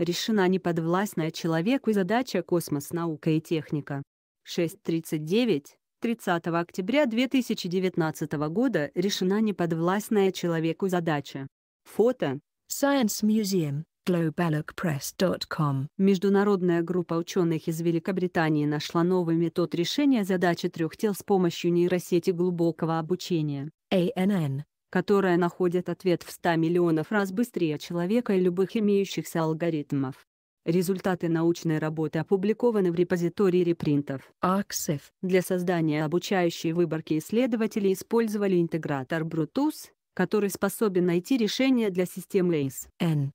решена неподвластная человеку задача «Космос, наука и техника». 6.39. 30 октября 2019 года решена неподвластная человеку задача. Фото. Science Museum. globalocpress.com Международная группа ученых из Великобритании нашла новый метод решения задачи трех тел с помощью нейросети глубокого обучения. ANN которая находит ответ в 100 миллионов раз быстрее человека и любых имеющихся алгоритмов. Результаты научной работы опубликованы в репозитории репринтов. Аксев. Для создания обучающей выборки исследователи использовали интегратор Brutus, который способен найти решение для системы ACE.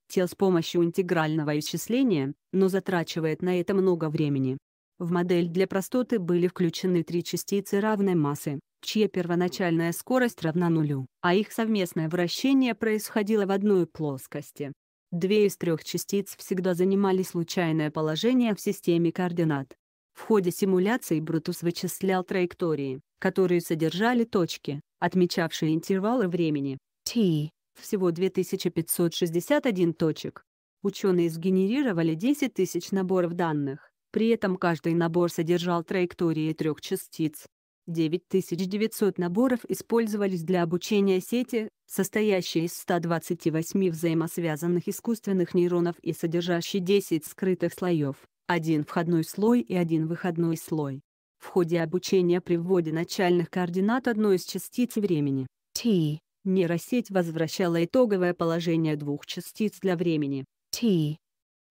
Тел с помощью интегрального исчисления, но затрачивает на это много времени. В модель для простоты были включены три частицы равной массы чья первоначальная скорость равна нулю, а их совместное вращение происходило в одной плоскости. Две из трех частиц всегда занимали случайное положение в системе координат. В ходе симуляции Брутус вычислял траектории, которые содержали точки, отмечавшие интервалы времени t, всего 2561 точек. Ученые сгенерировали 10 тысяч наборов данных, при этом каждый набор содержал траектории трех частиц, 9900 наборов использовались для обучения сети, состоящей из 128 взаимосвязанных искусственных нейронов и содержащей 10 скрытых слоев, один входной слой и один выходной слой. В ходе обучения при вводе начальных координат одной из частиц времени t нейросеть возвращала итоговое положение двух частиц для времени t.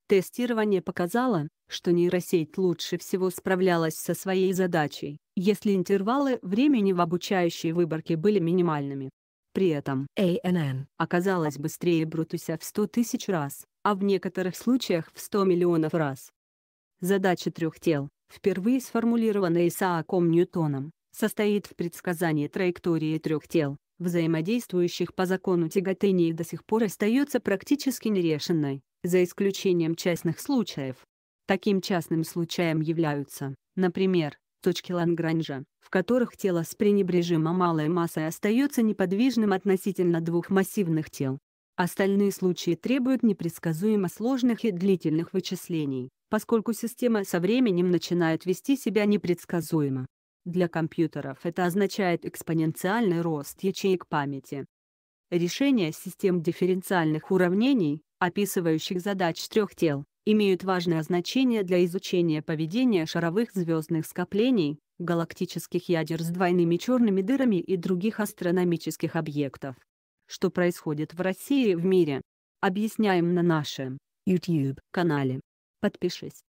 Тестирование показало, что нейросеть лучше всего справлялась со своей задачей, если интервалы времени в обучающей выборке были минимальными. При этом ANN оказалась быстрее Брутуся в 100 тысяч раз, а в некоторых случаях в 100 миллионов раз. Задача трех тел, впервые сформулированная Исааком Ньютоном, состоит в предсказании траектории трех тел, взаимодействующих по закону тяготения и до сих пор остается практически нерешенной, за исключением частных случаев. Таким частным случаем являются, например, точки Лангранжа, в которых тело с пренебрежимо малой массой остается неподвижным относительно двух массивных тел. Остальные случаи требуют непредсказуемо сложных и длительных вычислений, поскольку система со временем начинает вести себя непредсказуемо. Для компьютеров это означает экспоненциальный рост ячеек памяти. Решение систем дифференциальных уравнений, описывающих задач трех тел, имеют важное значение для изучения поведения шаровых звездных скоплений, галактических ядер с двойными черными дырами и других астрономических объектов. Что происходит в России и в мире? Объясняем на нашем YouTube-канале. Подпишись.